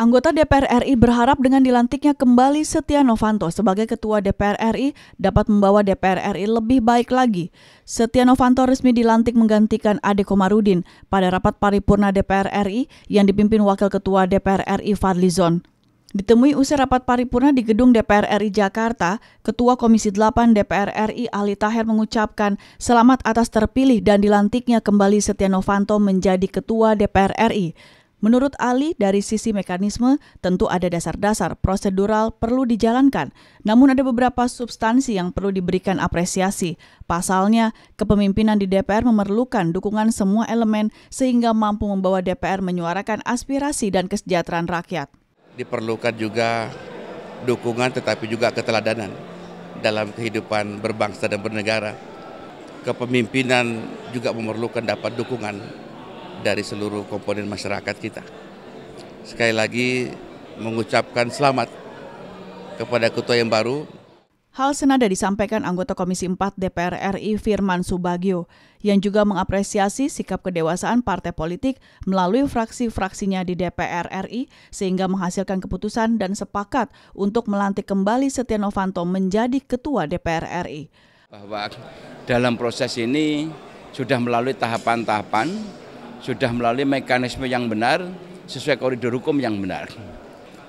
Anggota DPR RI berharap dengan dilantiknya kembali Setia Novanto sebagai Ketua DPR RI dapat membawa DPR RI lebih baik lagi. Setia Novanto resmi dilantik menggantikan Ade Komarudin pada rapat paripurna DPR RI yang dipimpin Wakil Ketua DPR RI Fadlizon. Ditemui usai rapat paripurna di gedung DPR RI Jakarta, Ketua Komisi 8 DPR RI Ali Taher mengucapkan selamat atas terpilih dan dilantiknya kembali Setia Novanto menjadi Ketua DPR RI. Menurut Ali, dari sisi mekanisme, tentu ada dasar-dasar prosedural perlu dijalankan, namun ada beberapa substansi yang perlu diberikan apresiasi. Pasalnya, kepemimpinan di DPR memerlukan dukungan semua elemen sehingga mampu membawa DPR menyuarakan aspirasi dan kesejahteraan rakyat diperlukan juga dukungan tetapi juga keteladanan dalam kehidupan berbangsa dan bernegara. Kepemimpinan juga memerlukan dapat dukungan dari seluruh komponen masyarakat kita. Sekali lagi mengucapkan selamat kepada ketua yang baru Hal senada disampaikan anggota Komisi 4 DPR RI Firman Subagio yang juga mengapresiasi sikap kedewasaan partai politik melalui fraksi-fraksinya di DPR RI sehingga menghasilkan keputusan dan sepakat untuk melantik kembali Setia Novanto menjadi ketua DPR RI. Bahwa dalam proses ini sudah melalui tahapan-tahapan, sudah melalui mekanisme yang benar sesuai koridor hukum yang benar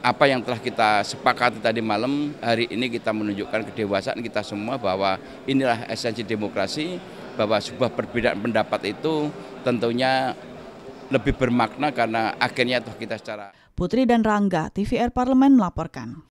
apa yang telah kita sepakati tadi malam, hari ini kita menunjukkan kedewasaan kita semua bahwa inilah esensi demokrasi, bahwa sebuah perbedaan pendapat itu tentunya lebih bermakna karena akhirnya toh kita secara Putri dan Rangga, TVR Parlemen melaporkan.